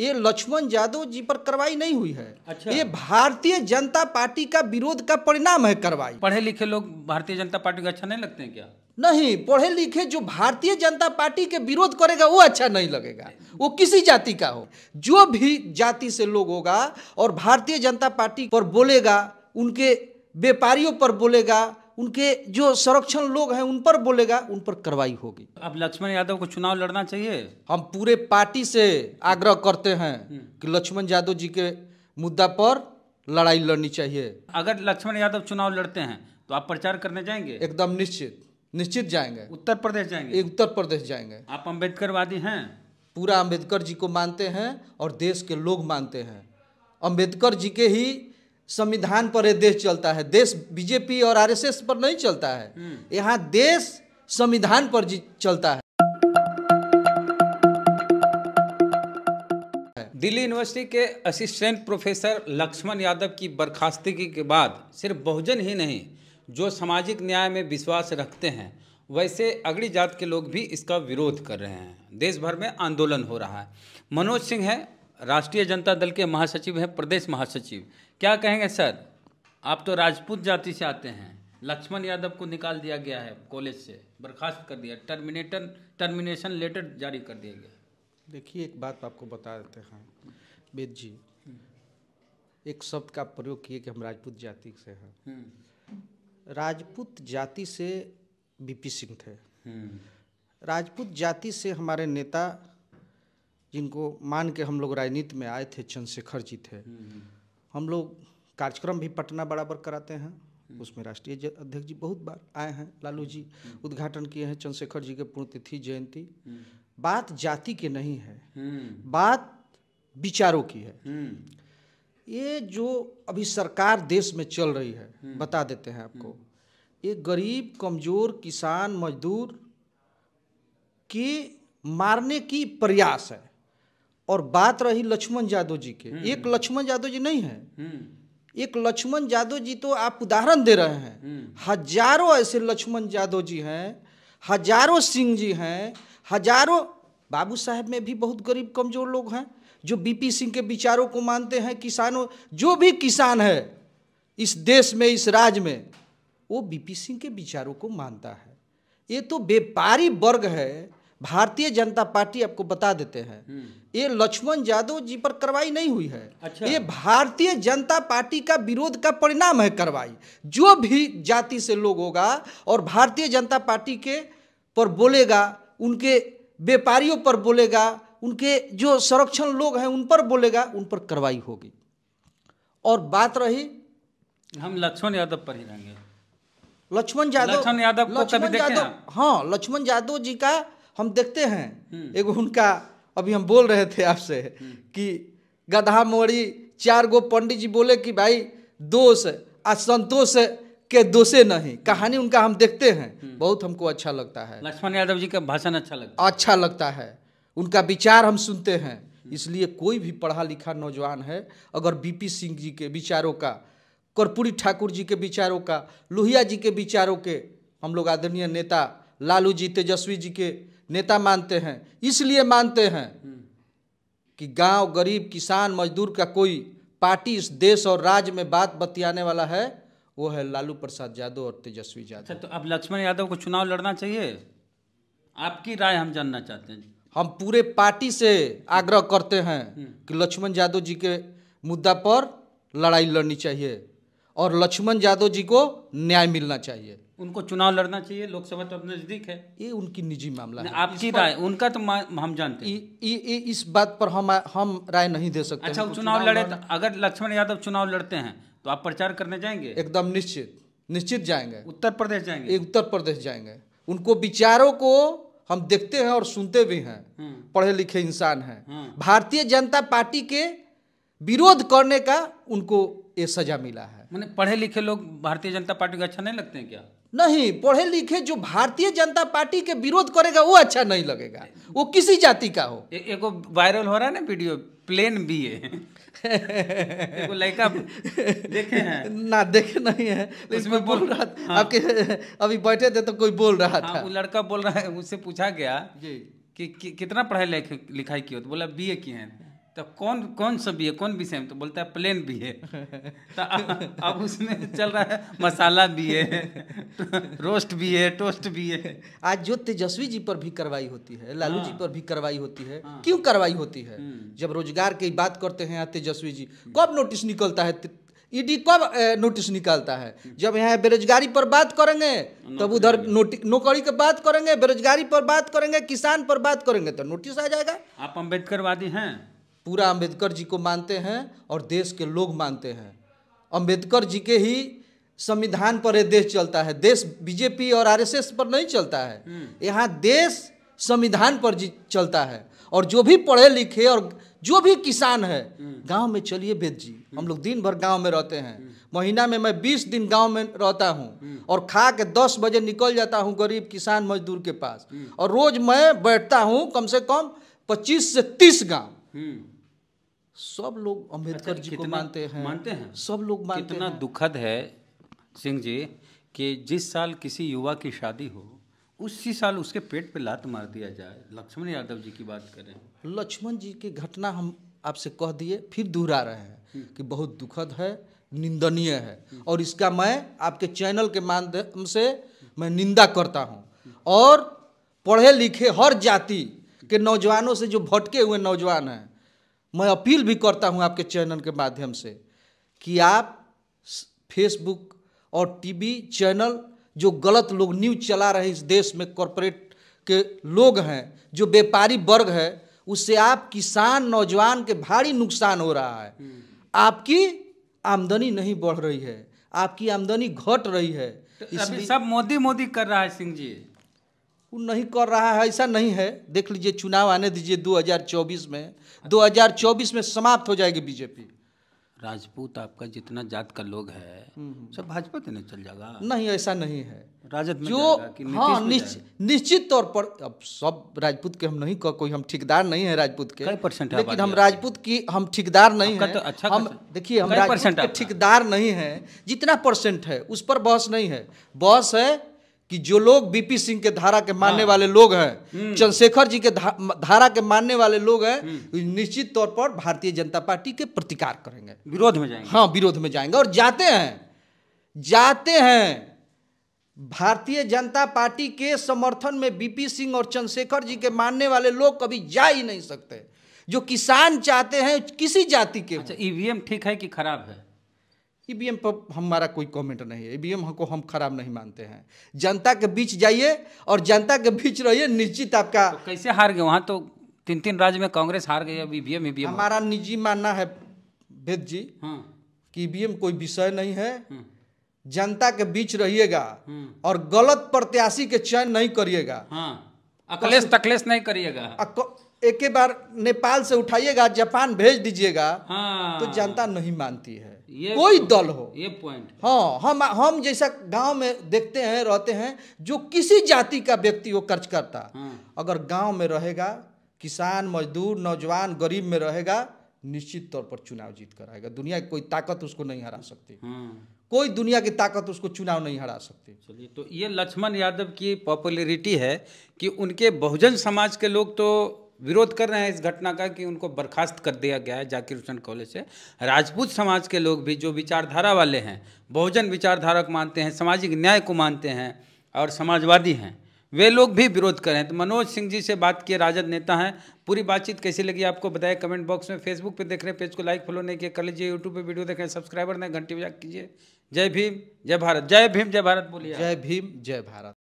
ये लक्ष्मण यादव जी पर कार्रवाई नहीं हुई है अच्छा। ये भारतीय जनता पार्टी का विरोध का परिणाम है कार्रवाई पढ़े लिखे लोग भारतीय जनता पार्टी को अच्छा नहीं लगते हैं क्या नहीं पढ़े लिखे जो भारतीय जनता पार्टी के विरोध करेगा वो अच्छा नहीं लगेगा वो किसी जाति का हो जो भी जाति से लोग होगा और भारतीय जनता पार्टी पर बोलेगा उनके व्यापारियों पर बोलेगा उनके जो संरक्षण लोग हैं उन पर बोलेगा उन पर कार्रवाई होगी अब लक्ष्मण यादव को चुनाव लड़ना चाहिए हम पूरे पार्टी से आग्रह करते हैं हम्म। कि लक्ष्मण यादव जी के मुद्दा पर लड़ाई लड़नी चाहिए अगर लक्ष्मण यादव चुनाव लड़ते हैं तो आप प्रचार करने जाएंगे एकदम निश्चित निश्चित जाएंगे उत्तर प्रदेश जाएंगे उत्तर प्रदेश जाएंगे आप अम्बेडकरवादी हैं पूरा अम्बेडकर जी को मानते हैं और देश के लोग मानते हैं अम्बेडकर जी के ही संविधान पर यह देश चलता है देश बीजेपी और आरएसएस पर नहीं चलता है हम्म। यहाँ देश संविधान पर चलता है दिल्ली यूनिवर्सिटी के असिस्टेंट प्रोफेसर लक्ष्मण यादव की बर्खास्तगी के बाद सिर्फ बहुजन ही नहीं जो सामाजिक न्याय में विश्वास रखते हैं वैसे अगड़ी जात के लोग भी इसका विरोध कर रहे हैं देश भर में आंदोलन हो रहा है मनोज सिंह है राष्ट्रीय जनता दल के महासचिव हैं प्रदेश महासचिव क्या कहेंगे सर आप तो राजपूत जाति से आते हैं लक्ष्मण यादव को निकाल दिया गया है कॉलेज से बर्खास्त कर दिया टर्मिनेटर टर्मिनेशन लेटर जारी कर दिया गया देखिए एक बात आपको बता देते हैं वेद जी एक शब्द का प्रयोग किए कि हम राजपूत जाति से हैं हम्म। राजपूत जाति से बीपी सिंह थे हम्म। राजपूत जाति से हमारे नेता जिनको मान के हम लोग राजनीति में आए थे चंद्रशेखर जी थे हम्म, हम्म। हम लोग कार्यक्रम भी पटना बराबर कराते हैं उसमें राष्ट्रीय अध्यक्ष जी बहुत बार आए हैं लालू जी हम्म। उद्घाटन किए हैं चंद्रशेखर जी के पुण्यतिथि जयंती बात जाति की नहीं है बात विचारों की है ये जो अभी सरकार देश में चल रही है बता देते हैं आपको ये गरीब कमजोर किसान मजदूर की मारने की प्रयास है और बात रही लक्ष्मण यादव जी के हम्म। एक लक्ष्मण यादव जी नहीं है हम्म। एक लक्ष्मण यादव जी तो आप उदाहरण दे रहे हैं हम्म। हजारों ऐसे लक्ष्मण यादव जी हैं हजारों सिंह जी हैं हजारों बाबू साहब में भी बहुत गरीब कमजोर लोग हैं जो बीपी सिंह के विचारों को मानते हैं किसानों जो भी किसान है इस देश में इस राज्य में वो बीपी सिंह के विचारों को मानता है ये तो व्यापारी वर्ग है भारतीय जनता पार्टी आपको बता देते हैं हम्म। ये लक्ष्मण यादव जी पर कार्रवाई नहीं हुई है अच्छा। ये भारतीय जनता पार्टी का विरोध का परिणाम है कार्रवाई जो भी जाति से लोग होगा और भारतीय जनता पार्टी के पर बोलेगा उनके व्यापारियों पर बोलेगा उनके जो संरक्षण लोग हैं उन पर बोलेगा उन पर कार्रवाई होगी और बात रही हम लक्ष्मण यादव पर ही रहेंगे लक्ष्मण यादव लक्ष्मण यादव हाँ लक्ष्मण यादव जी का हम देखते हैं हम्म। एगो उनका अभी हम बोल रहे थे आपसे हम्म। कि गधा मोड़ी चार गो पंडित जी बोले कि भाई दोष असंतोष के दोषे नहीं हम्म। कहानी उनका हम देखते हैं बहुत हमको अच्छा लगता है लक्ष्मण यादव जी का भाषण अच्छा लगता है अच्छा लगता है उनका विचार हम सुनते हैं इसलिए कोई भी पढ़ा लिखा नौजवान है अगर बीपी सिंह जी के विचारों का कर्पूरी ठाकुर जी के विचारों का लोहिया जी के विचारों के हम लोग आदरणीय नेता लालू जी तेजस्वी जी के नेता मानते हैं इसलिए मानते हैं कि गांव गरीब किसान मजदूर का कोई पार्टी इस देश और राज्य में बात बतियाने वाला है वो है लालू प्रसाद यादव और तेजस्वी यादव अच्छा, तो अब लक्ष्मण यादव को चुनाव लड़ना चाहिए आपकी राय हम जानना चाहते हैं हम पूरे पार्टी से आग्रह करते हैं हम्म। कि लक्ष्मण यादव जी के मुद्दा पर लड़ाई लड़नी चाहिए और लक्ष्मण यादव जी को न्याय मिलना चाहिए उनको चुनाव लड़ना चाहिए लोकसभा तो नज़दीक है ये उनकी निजी मामला है आपकी राय उनका तो हम जानते हैं ये इस बात पर हम हम राय नहीं दे सकते अच्छा चुनाव लड़े तो, अगर लक्ष्मण यादव चुनाव लड़ते हैं तो आप प्रचार करने जाएंगे एकदम निश्चित निश्चित जाएंगे उत्तर प्रदेश जाएंगे उत्तर प्रदेश जाएंगे उनको विचारों को हम देखते हैं और सुनते भी हैं हम्म। पढ़े लिखे इंसान हैं हम्म। भारतीय जनता पार्टी के विरोध करने का उनको ये सजा मिला है मैंने पढ़े लिखे लोग भारतीय जनता पार्टी को अच्छा नहीं लगते हैं क्या नहीं पढ़े लिखे जो भारतीय जनता पार्टी के विरोध करेगा वो अच्छा नहीं लगेगा वो किसी जाति का हो एगो वायरल हो रहा है ना वीडियो प्लेन भी है लड़का देखे हैं ना देखे नहीं है इसमें बोल रहा था हाँ। आपके अभी बैठे थे तो कोई बोल रहा हाँ, था वो लड़का बोल रहा है उससे पूछा गया जी कि, कि कितना पढ़ाई लिखाई की हो तो बोला बी ए किए हैं तो कौन कौन सा भी है कौन विषय में तो बोलता है प्लेन भी है तो अब उसमें चल रहा है मसाला भी है रोस्ट भी है टोस्ट भी है आज जो तेजस्वी जी पर भी कार्रवाई होती है लालू जी हाँ। पर भी कार्रवाई होती है हाँ। क्यों कार्रवाई होती है हम्म। जब रोजगार की बात करते हैं यहाँ तेजस्वी जी कब नोटिस निकलता है ईडी कब नोटिस निकालता है जब यहाँ बेरोजगारी पर बात करेंगे तब उधर नौकरी की बात करेंगे बेरोजगारी पर बात करेंगे किसान पर बात करेंगे तो नोटिस आ जाएगा आप अम्बेडकर वादी हैं पूरा अंबेडकर जी को मानते हैं और देश के लोग मानते हैं अंबेडकर जी के ही संविधान पर यह देश चलता है देश बीजेपी और आरएसएस पर नहीं चलता है हम्म। यहाँ देश संविधान पर जी चलता है और जो भी पढ़े लिखे और जो भी किसान है हम्म। गांव में चलिए वेद जी हम्म। हम लोग दिन भर गांव में रहते हैं महीना में मैं बीस दिन गांव में रहता हूं और खा के दस बजे निकल जाता हूं गरीब किसान मजदूर के पास और रोज मैं बैठता हूं कम से कम पच्चीस से तीस गांव सब लोग अम्बेडकर अच्छा, जी को मानते हैं मानते हैं सब लोग मानते कितना हैं। दुखद है सिंह जी कि जिस साल किसी युवा की शादी हो उसी साल उसके पेट पे लात मार दिया जाए लक्ष्मण यादव जी की बात करें लक्ष्मण जी की घटना हम आपसे कह दिए फिर दोहरा रहे हैं हम्म। कि बहुत दुखद है निंदनीय है हम्म। और इसका मैं आपके चैनल के माध्यम से मैं निंदा करता हूँ और पढ़े लिखे हर जाति के नौजवानों से जो भटके हुए नौजवान हैं मैं अपील भी करता हूँ आपके चैनल के माध्यम से कि आप फेसबुक और टीवी चैनल जो गलत लोग न्यूज चला रहे इस देश में कॉरपोरेट के लोग हैं जो व्यापारी वर्ग है उससे आप किसान नौजवान के भारी नुकसान हो रहा है हम्म। आपकी आमदनी नहीं बढ़ रही है आपकी आमदनी घट रही है तो इसलिए सब मोदी मोदी कर रहा है सिंह जी वो नहीं कर रहा है ऐसा नहीं है देख लीजिए चुनाव आने दीजिए 2024 में 2024 में समाप्त हो जाएगी बीजेपी राजपूत आपका जितना जात का लोग है हम्म, हम्म। सब भाजपा के नहीं चल जाएगा नहीं ऐसा नहीं है राजद में जो हाँ निश्चित निश्चित तौर पर अब सब राजपूत के हम नहीं कह कोई हम ठेकेदार नहीं है राजपूत के परसेंट लेकिन हम राजपूत की हम ठेकेदार नहीं है तो अच्छा हम देखिए हम राजपूत के ठेकेदार नहीं है जितना परसेंट है उस पर बहस नहीं है बहस है कि जो लोग बीपी सिंह के धारा के मानने हाँ। वाले लोग हैं हम्म। चंद्रशेखर जी के धा, धारा के मानने वाले लोग हैं हम्म। तो निश्चित तौर पर भारतीय जनता पार्टी के प्रतिकार करेंगे विरोध में जाएंगे हाँ विरोध में जाएंगे और जाते हैं जाते हैं भारतीय जनता पार्टी के समर्थन में बीपी सिंह और चंद्रशेखर जी के मानने वाले लोग कभी जा ही नहीं सकते जो किसान चाहते हैं किसी जाति के अच्छा ईवीएम e ठीक है कि खराब है ईवीएम e पर हमारा कोई कमेंट नहीं है ईवीएम e को हम खराब नहीं मानते हैं जनता के बीच जाइए और जनता के बीच रहिए निश्चित आपका तो कैसे हार गए वहाँ तो तीन तीन राज्य में कांग्रेस हार गई अब ईवीएम e ईवीएम हमारा निजी मानना है भेद जी हाँ। कि ईवीएम कोई विषय नहीं है हाँ। जनता के बीच रहिएगा हाँ। और गलत प्रत्याशी के चयन नहीं करिएगा हाँ। अकलेश तकलेश नहीं करिएगा एक बार नेपाल से उठाइएगा जापान भेज दीजिएगा हाँ। तो जनता नहीं मानती है ये कोई तो दल हो ये पॉइंट हाँ हम हम जैसा गांव में देखते हैं रहते हैं जो किसी जाति का व्यक्ति वो कर्ज करता हाँ। अगर गांव में रहेगा किसान मजदूर नौजवान गरीब में रहेगा निश्चित तौर पर चुनाव जीत कर आएगा दुनिया की कोई ताकत उसको नहीं हरा सकती हाँ। कोई दुनिया की ताकत उसको चुनाव नहीं हरा सकती चलिए तो ये लक्ष्मण यादव की पॉपुलरिटी है कि उनके बहुजन समाज के लोग तो विरोध कर रहे हैं इस घटना का कि उनको बर्खास्त कर दिया गया है जाकिर हुसैन कॉलेज से राजपूत समाज के लोग भी जो विचारधारा वाले हैं बहुजन विचारधारा को मानते हैं सामाजिक न्याय को मानते हैं और समाजवादी हैं वे लोग भी विरोध करें तो मनोज सिंह जी से बात किए राजद नेता हैं पूरी बातचीत कैसी लगी आपको बताए कमेंट बॉक्स में फेसबुक पे देख रहे हैं पेज को लाइक फॉलो नहीं किया कर लीजिए यूट्यूब पे वीडियो देख रहे हैं सब्सक्राइबर नहीं घंटी बजा कीजिए जय भीम जय भारत जय भीम जय भारत बोलिए जय भीम जय भारत